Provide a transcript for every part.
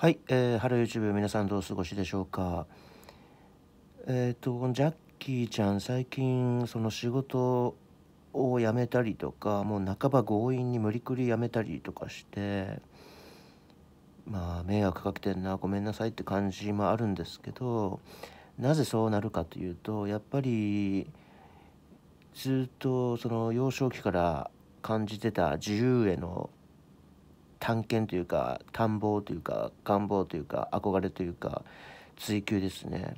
はい、えー、ハロー YouTube 皆さんどうお過ごしでしょうか。えっ、ー、とジャッキーちゃん最近その仕事を辞めたりとかもう半ば強引に無理くり辞めたりとかしてまあ迷惑かけてんなごめんなさいって感じもあるんですけどなぜそうなるかというとやっぱりずっとその幼少期から感じてた自由への探検というか探訪というか願望というか憧れというか追求ですね。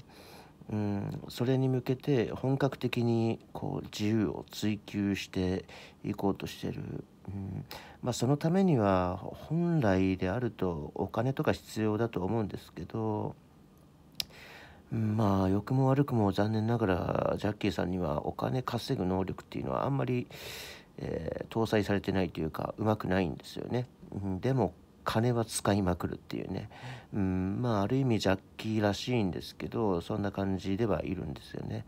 うん、それに向けて本格的にこう自由を追求していこうとしてる、うんまあ、そのためには本来であるとお金とか必要だと思うんですけど、まあ良くも悪くも残念ながらジャッキーさんにはお金稼ぐ能力っていうのはあんまり、えー、搭載されてないというかうまくないんですよね。でも金は使いまくるっていうね、うん、まあある意味ジャッキーらしいんですけどそんな感じではいるんですよね。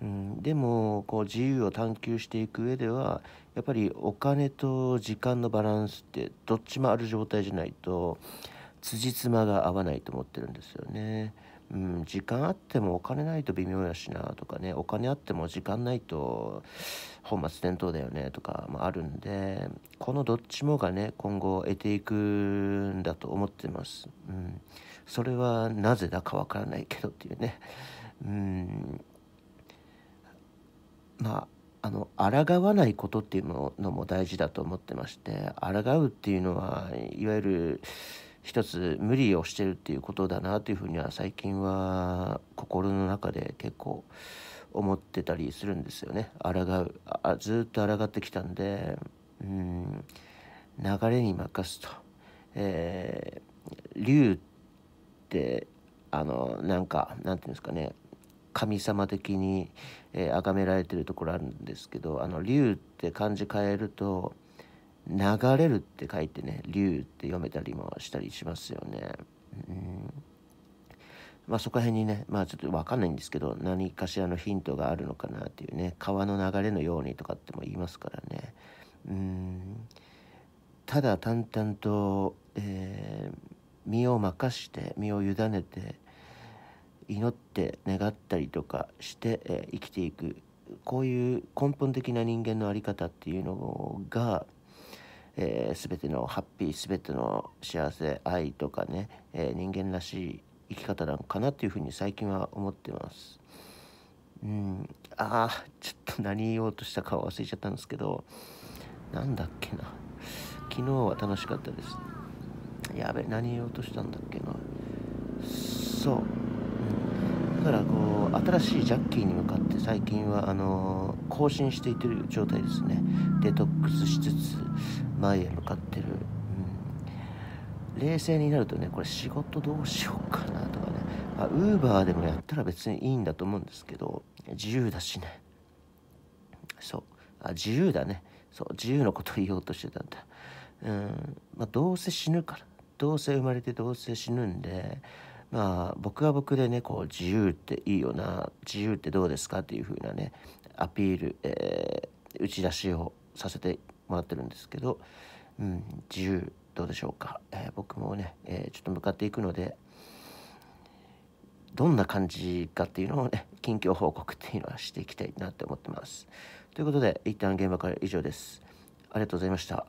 うん、でもこう自由を探求していく上ではやっぱりお金と時間のバランスってどっちもある状態じゃないと辻褄が合わないと思ってるんですよね。うん、時間あってもお金ないと微妙やしなとかねお金あっても時間ないと本末転倒だよねとかもあるんでこのどっちもがね今後得ていくんだと思ってます、うん、それはなぜだかわからないけどっていうね、うん、まああの抗わないことっていうのも大事だと思ってまして抗うっていうのはいわゆる一つ無理をしてるっていうことだなというふうには最近は心の中で結構思ってたりするんですよね抗うあずっと抗ってきたんでうん流れに任すと。えー、竜ってあのなんかなんていうんですかね神様的に、えー、崇められてるところあるんですけどあの竜って漢字変えると「流れるって書いてね流って読めたりもしたりしますよね。うんまあ、そこら辺にね、まあ、ちょっと分かんないんですけど何かしらのヒントがあるのかなっていうね川の流れのようにとかっても言いますからねうんただ淡々と、えー、身を任して身を委ねて祈って願ったりとかして、えー、生きていくこういう根本的な人間の在り方っていうのがえー、全てのハッピー全ての幸せ愛とかね、えー、人間らしい生き方なのかなっていうふうに最近は思ってます。うん、ああちょっと何言おうとしたか忘れちゃったんですけどなんだっけな昨日は楽しかったですやべ何言おうとしたんだっけなそう、うん、だからこう新しいジャッキーに向かって最近はあのー、更新していってる状態ですねデトックスしつつ前へ向かってる、うん、冷静になるとねこれ仕事どうしようかなとかねウーバーでもやったら別にいいんだと思うんですけど自由だしねそうあ自由だねそう自由のことを言おうとしてたんだうんまあどうせ死ぬからどうせ生まれてどうせ死ぬんでまあ僕は僕でねこう自由っていいよな自由ってどうですかっていう風なねアピール、えー、打ち出しをさせてもらってるんですけど、うん、10どうでしょうか、えー、僕もね、えー、ちょっと向かっていくのでどんな感じかっていうのをね近況報告っていうのはしていきたいなって思ってますということで一旦現場から以上ですありがとうございました